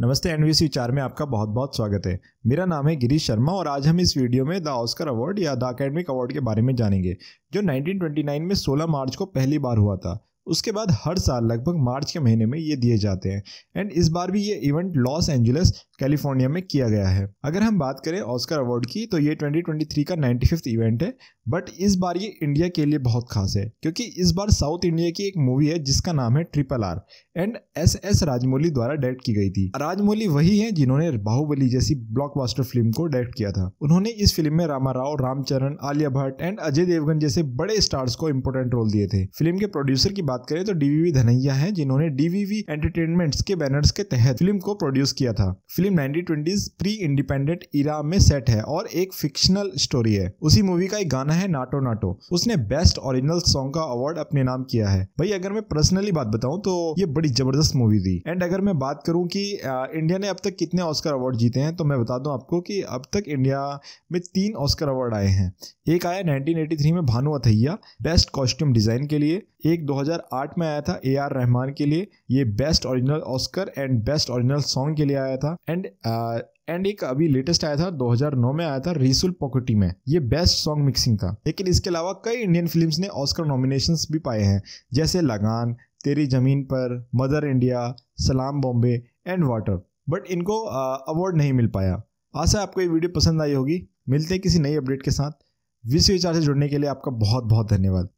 नमस्ते एनवीसी विचार में आपका बहुत बहुत स्वागत है मेरा नाम है गिरीश शर्मा और आज हम इस वीडियो में द ऑस्कर अवार्ड या द अकेडमिक अवार्ड के बारे में जानेंगे जो 1929 में 16 मार्च को पहली बार हुआ था उसके बाद हर साल लगभग मार्च के महीने में ये दिए जाते हैं एंड इस बार भी ये इवेंट लॉस एंजलिस कैलिफोर्निया में किया गया है अगर हम बात करें ऑस्कर अवार्ड की तो ये 2023 का नाइन्टी इवेंट है बट इस बार ये इंडिया के लिए बहुत खास है क्योंकि इस बार साउथ इंडिया की एक मूवी है जिसका नाम है triple R and S S Rajamouli द्वारा डायरेक्ट की गई थी राजमौली वही है जिन्होंने बाहुबली जैसी ब्लॉकबस्टर फिल्म को डायरेक्ट किया था उन्होंने इस फिल्म में रामा राव रामचरण आलिया भट्ट एंड अजय देवगन जैसे बड़े स्टार्स को इंपोर्टेंट रोल दिए थे फिल्म के प्रोड्यूसर की बात बात करें तो डीवीवी धनैया है जिन्होंने डीवीवी एंटरटेनमेंट्स के बैनर्स के तहत फिल्म को प्रोड्यूस किया था film nineteen pre independent era में सेट है और एक फिक्शनल स्टोरी है उसी मूवी का एक गाना है नाटो नाटो उसने बेस्ट ओरिजिनल सॉन्ग का अवार्ड अपने नाम किया है भाई अगर मैं पर्सनली बात बताऊं तो ये बड़ी जबरदस्त मूवी थी एंड अगर मैं बात करूं कि इंडिया ने अब तक कितने ऑस्कर अवार्ड जीते हैं तो मैं बता दूं आपको कि अब तक इंडिया में तीन ऑस्कर अवार्ड आए हैं एक आया 1983 में Bhanu Athaiya best costume design के लिए एक 2008 में आया था ए आर रहमान के लिए ये best original Oscar and best original song के लिए आया था एंड एंड एक अभी लेटेस्ट आया था 2009 में आया था रिसुल पॉकेटी में ये बेस्ट सॉन्ग मिक्सिंग था लेकिन इसके अलावा कई इंडियन फिल्म्स ने ऑस्कर नॉमिनेशंस भी पाए हैं जैसे लगान तेरी जमीन पर Mother India Salaam Bombay and Water but इनको अवार्ड नहीं मिल पाया आशा आपको ये वीडियो पसंद आई होगी मिलते हैं किसी नई अपडेट के साथ विश्व विचार से जुड़ने के लिए आपका बहुत बहुत धन्यवाद